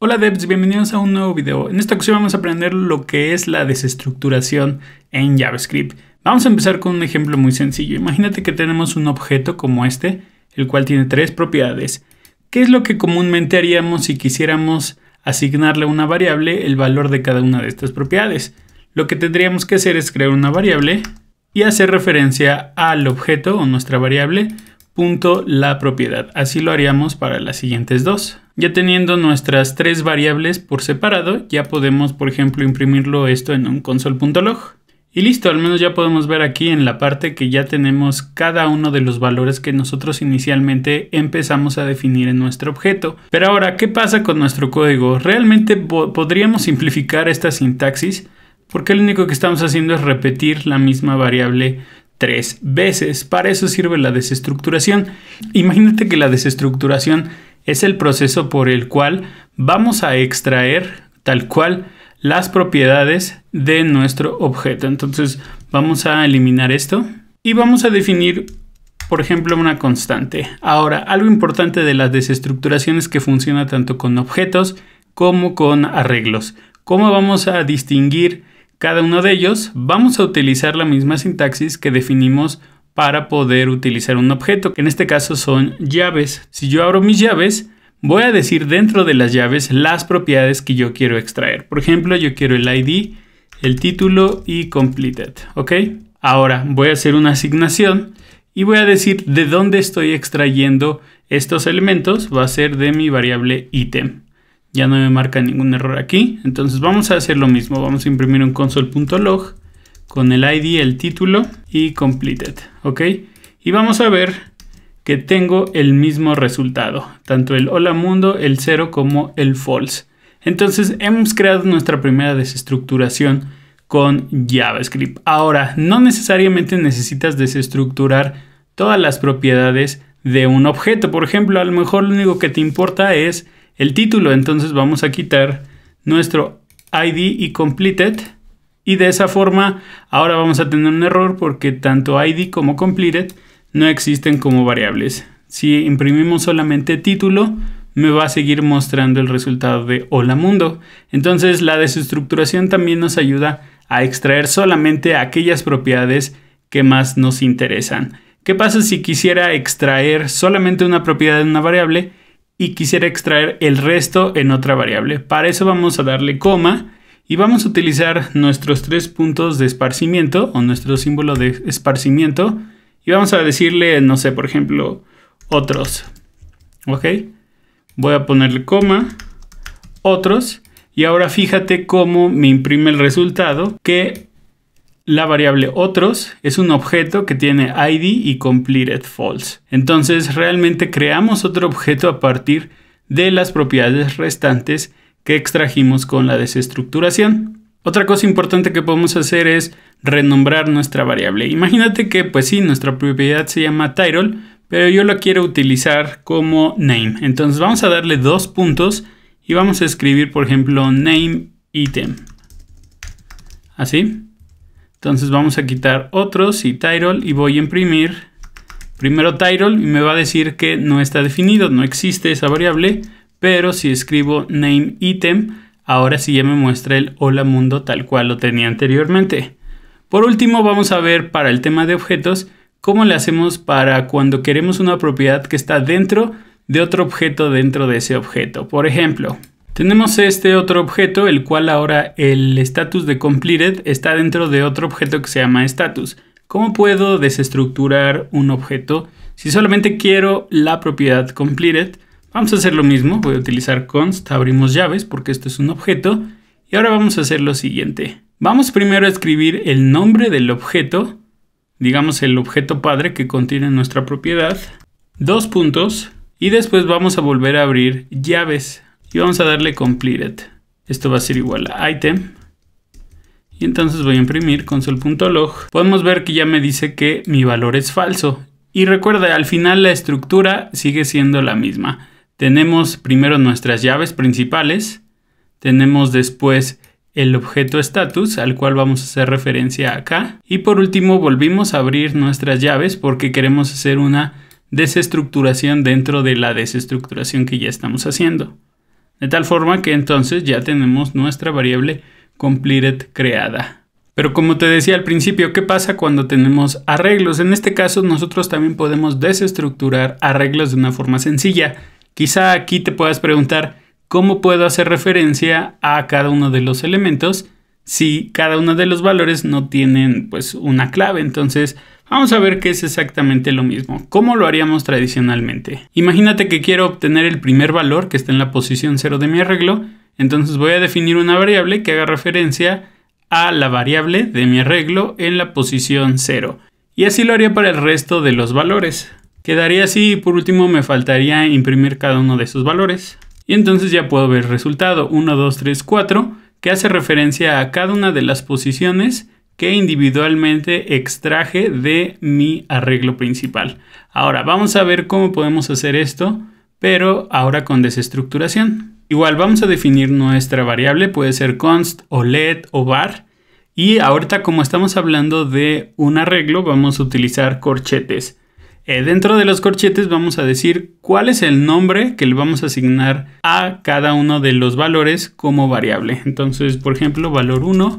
Hola devs, bienvenidos a un nuevo video. En esta ocasión vamos a aprender lo que es la desestructuración en JavaScript. Vamos a empezar con un ejemplo muy sencillo. Imagínate que tenemos un objeto como este, el cual tiene tres propiedades. ¿Qué es lo que comúnmente haríamos si quisiéramos asignarle a una variable el valor de cada una de estas propiedades? Lo que tendríamos que hacer es crear una variable y hacer referencia al objeto o nuestra variable punto la propiedad. Así lo haríamos para las siguientes dos. Ya teniendo nuestras tres variables por separado, ya podemos, por ejemplo, imprimirlo esto en un console.log. Y listo, al menos ya podemos ver aquí en la parte que ya tenemos cada uno de los valores que nosotros inicialmente empezamos a definir en nuestro objeto. Pero ahora, ¿qué pasa con nuestro código? ¿Realmente podríamos simplificar esta sintaxis? Porque lo único que estamos haciendo es repetir la misma variable tres veces. Para eso sirve la desestructuración. Imagínate que la desestructuración es el proceso por el cual vamos a extraer tal cual las propiedades de nuestro objeto. Entonces vamos a eliminar esto y vamos a definir, por ejemplo, una constante. Ahora, algo importante de las desestructuraciones que funciona tanto con objetos como con arreglos. ¿Cómo vamos a distinguir cada uno de ellos? Vamos a utilizar la misma sintaxis que definimos para poder utilizar un objeto, que en este caso son llaves. Si yo abro mis llaves, voy a decir dentro de las llaves las propiedades que yo quiero extraer. Por ejemplo, yo quiero el ID, el título y completed, ¿ok? Ahora voy a hacer una asignación y voy a decir de dónde estoy extrayendo estos elementos. Va a ser de mi variable item. Ya no me marca ningún error aquí. Entonces vamos a hacer lo mismo. Vamos a imprimir un console.log con el ID, el título y completed, ¿ok? Y vamos a ver que tengo el mismo resultado, tanto el hola mundo, el cero como el false. Entonces hemos creado nuestra primera desestructuración con JavaScript. Ahora, no necesariamente necesitas desestructurar todas las propiedades de un objeto. Por ejemplo, a lo mejor lo único que te importa es el título. Entonces vamos a quitar nuestro ID y completed y de esa forma, ahora vamos a tener un error porque tanto ID como completed no existen como variables. Si imprimimos solamente título, me va a seguir mostrando el resultado de hola mundo. Entonces la desestructuración también nos ayuda a extraer solamente aquellas propiedades que más nos interesan. ¿Qué pasa si quisiera extraer solamente una propiedad en una variable y quisiera extraer el resto en otra variable? Para eso vamos a darle coma y vamos a utilizar nuestros tres puntos de esparcimiento o nuestro símbolo de esparcimiento. Y vamos a decirle, no sé, por ejemplo, otros. ¿Ok? Voy a ponerle coma, otros. Y ahora fíjate cómo me imprime el resultado que la variable otros es un objeto que tiene id y completed false. Entonces realmente creamos otro objeto a partir de las propiedades restantes que extrajimos con la desestructuración. Otra cosa importante que podemos hacer es renombrar nuestra variable. Imagínate que, pues sí, nuestra propiedad se llama title, pero yo la quiero utilizar como name. Entonces vamos a darle dos puntos y vamos a escribir, por ejemplo, name item. Así. Entonces vamos a quitar otros y title y voy a imprimir primero title y me va a decir que no está definido, no existe esa variable pero si escribo name item, ahora sí ya me muestra el hola mundo tal cual lo tenía anteriormente. Por último, vamos a ver para el tema de objetos, cómo le hacemos para cuando queremos una propiedad que está dentro de otro objeto dentro de ese objeto. Por ejemplo, tenemos este otro objeto, el cual ahora el status de completed está dentro de otro objeto que se llama status. ¿Cómo puedo desestructurar un objeto? Si solamente quiero la propiedad completed, Vamos a hacer lo mismo, voy a utilizar const, abrimos llaves porque esto es un objeto y ahora vamos a hacer lo siguiente. Vamos primero a escribir el nombre del objeto, digamos el objeto padre que contiene nuestra propiedad, dos puntos y después vamos a volver a abrir llaves y vamos a darle completed. Esto va a ser igual a item y entonces voy a imprimir console.log. Podemos ver que ya me dice que mi valor es falso. Y recuerda, al final la estructura sigue siendo la misma. Tenemos primero nuestras llaves principales, tenemos después el objeto status al cual vamos a hacer referencia acá y por último volvimos a abrir nuestras llaves porque queremos hacer una desestructuración dentro de la desestructuración que ya estamos haciendo. De tal forma que entonces ya tenemos nuestra variable completed creada. Pero como te decía al principio, ¿qué pasa cuando tenemos arreglos? En este caso nosotros también podemos desestructurar arreglos de una forma sencilla. Quizá aquí te puedas preguntar cómo puedo hacer referencia a cada uno de los elementos si cada uno de los valores no tienen pues una clave. Entonces vamos a ver qué es exactamente lo mismo. ¿Cómo lo haríamos tradicionalmente? Imagínate que quiero obtener el primer valor que está en la posición 0 de mi arreglo. Entonces voy a definir una variable que haga referencia a la variable de mi arreglo en la posición 0. Y así lo haría para el resto de los valores. Quedaría así y por último me faltaría imprimir cada uno de esos valores. Y entonces ya puedo ver resultado 1, 2, 3, 4 que hace referencia a cada una de las posiciones que individualmente extraje de mi arreglo principal. Ahora vamos a ver cómo podemos hacer esto, pero ahora con desestructuración. Igual vamos a definir nuestra variable, puede ser const o let o var. Y ahorita como estamos hablando de un arreglo, vamos a utilizar corchetes. Eh, dentro de los corchetes vamos a decir cuál es el nombre que le vamos a asignar a cada uno de los valores como variable. Entonces, por ejemplo, valor 1,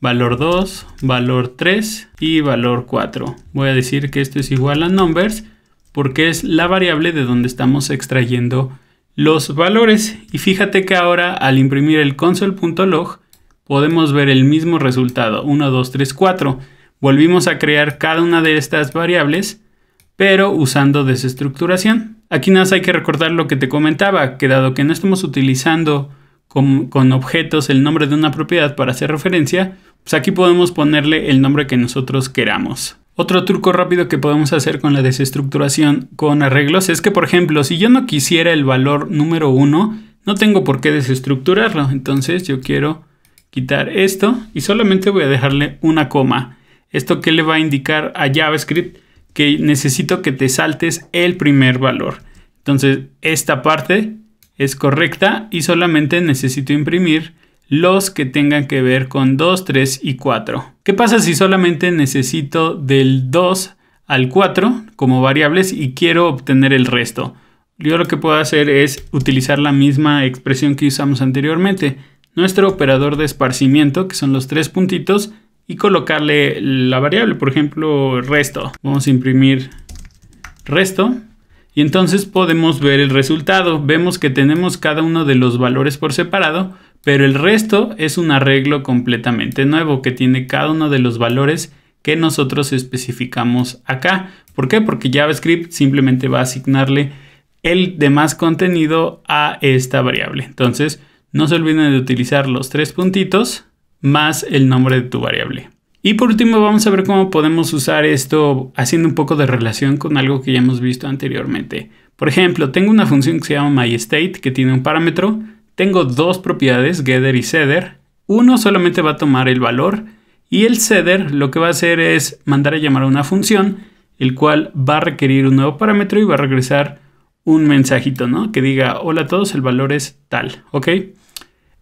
valor 2, valor 3 y valor 4. Voy a decir que esto es igual a numbers porque es la variable de donde estamos extrayendo los valores. Y fíjate que ahora al imprimir el console.log podemos ver el mismo resultado, 1, 2, 3, 4. Volvimos a crear cada una de estas variables pero usando desestructuración. Aquí nada más hay que recordar lo que te comentaba, que dado que no estamos utilizando con, con, objetos el nombre de una propiedad para hacer referencia, pues aquí podemos ponerle el nombre que nosotros queramos. Otro truco rápido que podemos hacer con la desestructuración con arreglos es que, por ejemplo, si yo no quisiera el valor número 1, no tengo por qué desestructurarlo. Entonces yo quiero quitar esto y solamente voy a dejarle una coma. ¿Esto que le va a indicar a JavaScript? que necesito que te saltes el primer valor. Entonces, esta parte es correcta y solamente necesito imprimir los que tengan que ver con 2, 3 y 4. ¿Qué pasa si solamente necesito del 2 al 4 como variables y quiero obtener el resto? Yo lo que puedo hacer es utilizar la misma expresión que usamos anteriormente. Nuestro operador de esparcimiento, que son los tres puntitos, y colocarle la variable, por ejemplo, resto. Vamos a imprimir resto y entonces podemos ver el resultado. Vemos que tenemos cada uno de los valores por separado, pero el resto es un arreglo completamente nuevo que tiene cada uno de los valores que nosotros especificamos acá. ¿Por qué? Porque JavaScript simplemente va a asignarle el demás contenido a esta variable. Entonces, no se olviden de utilizar los tres puntitos más el nombre de tu variable. Y por último vamos a ver cómo podemos usar esto haciendo un poco de relación con algo que ya hemos visto anteriormente. Por ejemplo, tengo una función que se llama myState que tiene un parámetro, tengo dos propiedades, getter y setter, uno solamente va a tomar el valor y el setter lo que va a hacer es mandar a llamar a una función, el cual va a requerir un nuevo parámetro y va a regresar un mensajito, ¿no? Que diga, hola a todos, el valor es tal, ¿ok?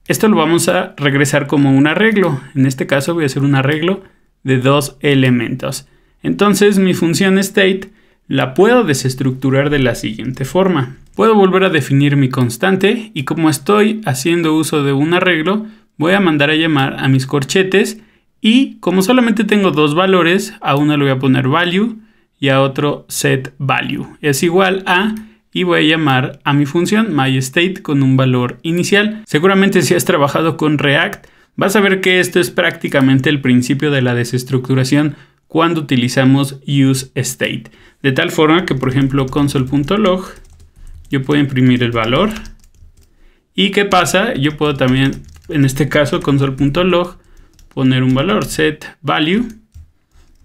Esto lo vamos a regresar como un arreglo. En este caso voy a hacer un arreglo de dos elementos. Entonces mi función state la puedo desestructurar de la siguiente forma. Puedo volver a definir mi constante y como estoy haciendo uso de un arreglo, voy a mandar a llamar a mis corchetes y como solamente tengo dos valores, a uno le voy a poner value y a otro set value. Es igual a y voy a llamar a mi función myState con un valor inicial. Seguramente si has trabajado con React, vas a ver que esto es prácticamente el principio de la desestructuración cuando utilizamos useState. De tal forma que, por ejemplo, console.log, yo puedo imprimir el valor. ¿Y qué pasa? Yo puedo también, en este caso, console.log, poner un valor, set value,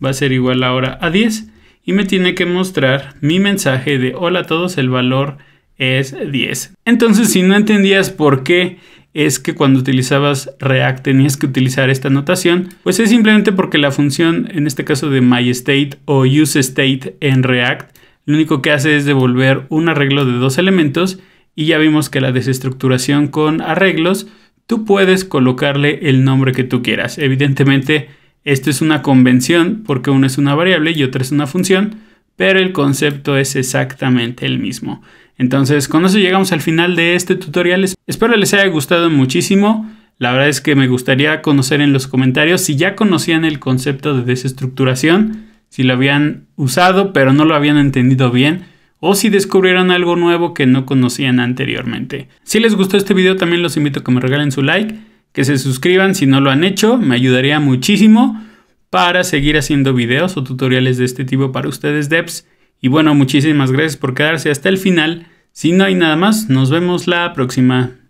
va a ser igual ahora a 10 y me tiene que mostrar mi mensaje de hola a todos, el valor es 10. Entonces, si no entendías por qué es que cuando utilizabas React tenías que utilizar esta notación, pues es simplemente porque la función, en este caso de myState o useState en React, lo único que hace es devolver un arreglo de dos elementos y ya vimos que la desestructuración con arreglos, tú puedes colocarle el nombre que tú quieras. Evidentemente, esto es una convención porque uno es una variable y otra es una función, pero el concepto es exactamente el mismo. Entonces, con eso llegamos al final de este tutorial. Espero les haya gustado muchísimo. La verdad es que me gustaría conocer en los comentarios si ya conocían el concepto de desestructuración, si lo habían usado pero no lo habían entendido bien o si descubrieron algo nuevo que no conocían anteriormente. Si les gustó este video también los invito a que me regalen su like que se suscriban si no lo han hecho, me ayudaría muchísimo para seguir haciendo videos o tutoriales de este tipo para ustedes devs. Y bueno, muchísimas gracias por quedarse hasta el final. Si no hay nada más, nos vemos la próxima.